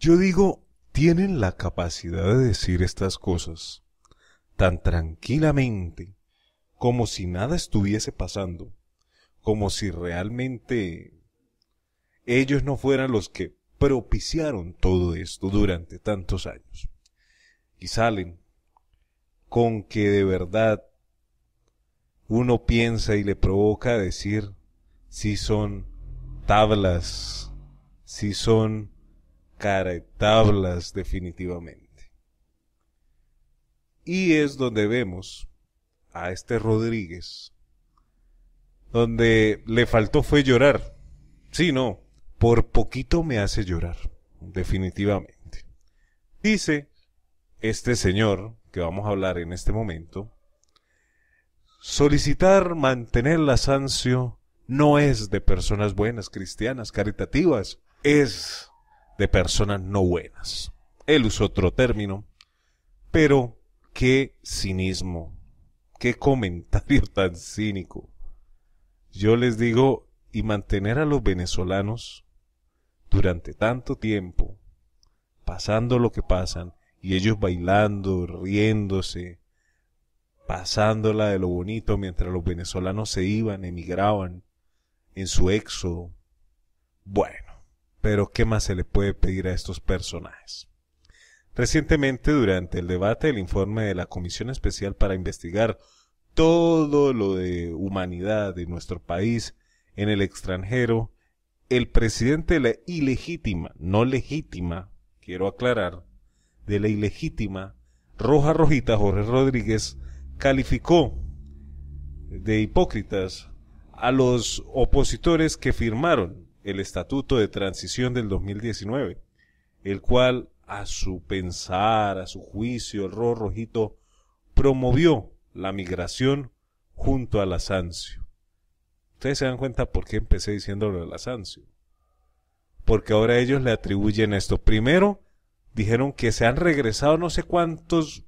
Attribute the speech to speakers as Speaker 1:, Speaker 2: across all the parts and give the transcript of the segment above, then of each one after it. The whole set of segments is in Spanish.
Speaker 1: Yo digo, tienen la capacidad de decir estas cosas tan tranquilamente, como si nada estuviese pasando, como si realmente ellos no fueran los que propiciaron todo esto durante tantos años. Y salen con que de verdad uno piensa y le provoca decir si son tablas, si son tablas definitivamente. Y es donde vemos a este Rodríguez, donde le faltó fue llorar. Sí, no, por poquito me hace llorar, definitivamente. Dice este señor, que vamos a hablar en este momento, solicitar mantener la sanción no es de personas buenas, cristianas, caritativas, es de personas no buenas. Él usó otro término, pero qué cinismo, qué comentario tan cínico. Yo les digo, y mantener a los venezolanos durante tanto tiempo, pasando lo que pasan, y ellos bailando, riéndose, pasándola de lo bonito mientras los venezolanos se iban, emigraban en su éxodo. Bueno, pero ¿qué más se le puede pedir a estos personajes? Recientemente, durante el debate del informe de la Comisión Especial para investigar todo lo de humanidad de nuestro país en el extranjero, el presidente de la ilegítima, no legítima, quiero aclarar, de la ilegítima Roja Rojita Jorge Rodríguez calificó de hipócritas a los opositores que firmaron el Estatuto de Transición del 2019, el cual a su pensar, a su juicio, el rojo Rojito promovió la migración junto a la Sancio. Ustedes se dan cuenta por qué empecé diciendo de la Sancio. Porque ahora ellos le atribuyen esto. Primero, dijeron que se han regresado no sé cuántos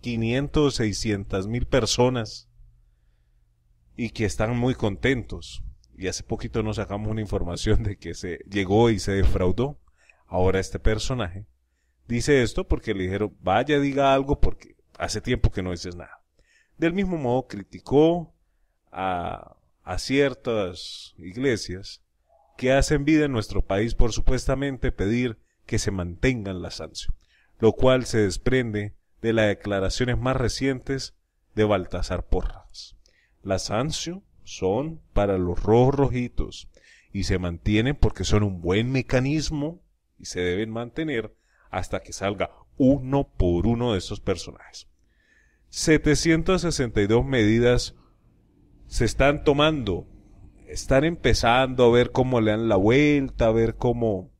Speaker 1: 500, 600 mil personas y que están muy contentos y hace poquito nos sacamos una información de que se llegó y se defraudó. Ahora este personaje dice esto porque le dijeron, vaya, diga algo porque hace tiempo que no dices nada. Del mismo modo criticó a, a ciertas iglesias que hacen vida en nuestro país por supuestamente pedir que se mantengan la sanción, lo cual se desprende de las declaraciones más recientes de Baltasar Porras. La sanción son para los rojos rojitos y se mantienen porque son un buen mecanismo y se deben mantener hasta que salga uno por uno de esos personajes. 762 medidas se están tomando, están empezando a ver cómo le dan la vuelta, a ver cómo,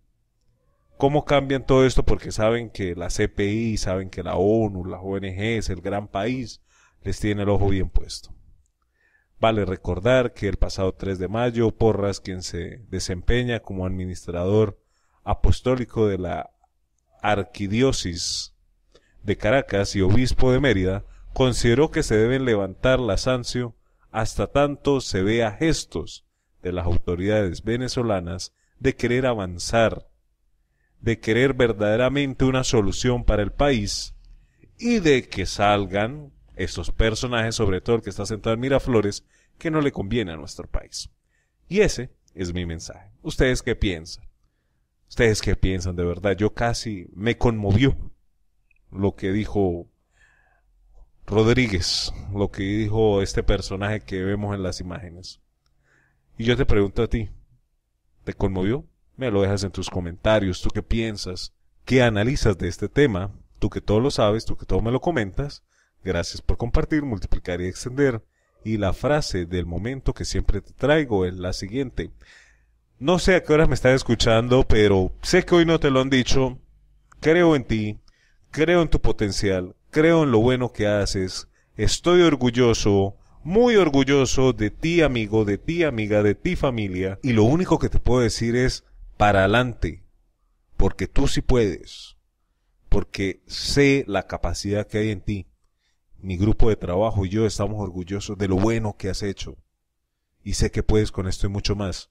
Speaker 1: cómo cambian todo esto, porque saben que la CPI, saben que la ONU, las es el gran país, les tiene el ojo bien puesto. Vale recordar que el pasado 3 de mayo, Porras, quien se desempeña como administrador apostólico de la Arquidiócesis de Caracas y obispo de Mérida, consideró que se deben levantar la sanción hasta tanto se vea gestos de las autoridades venezolanas de querer avanzar, de querer verdaderamente una solución para el país y de que salgan estos personajes, sobre todo el que está sentado en Miraflores, que no le conviene a nuestro país. Y ese es mi mensaje. ¿Ustedes qué piensan? ¿Ustedes qué piensan de verdad? Yo casi me conmovió lo que dijo Rodríguez, lo que dijo este personaje que vemos en las imágenes. Y yo te pregunto a ti, ¿te conmovió? Me lo dejas en tus comentarios, tú qué piensas, qué analizas de este tema, tú que todo lo sabes, tú que todo me lo comentas, Gracias por compartir, multiplicar y extender. Y la frase del momento que siempre te traigo es la siguiente. No sé a qué horas me estás escuchando, pero sé que hoy no te lo han dicho. Creo en ti, creo en tu potencial, creo en lo bueno que haces. Estoy orgulloso, muy orgulloso de ti amigo, de ti amiga, de ti familia. Y lo único que te puedo decir es, para adelante, porque tú sí puedes, porque sé la capacidad que hay en ti mi grupo de trabajo y yo estamos orgullosos de lo bueno que has hecho. Y sé que puedes con esto y mucho más.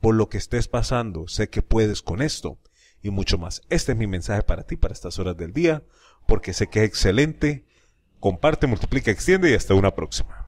Speaker 1: Por lo que estés pasando, sé que puedes con esto y mucho más. Este es mi mensaje para ti, para estas horas del día, porque sé que es excelente. Comparte, multiplica, extiende y hasta una próxima.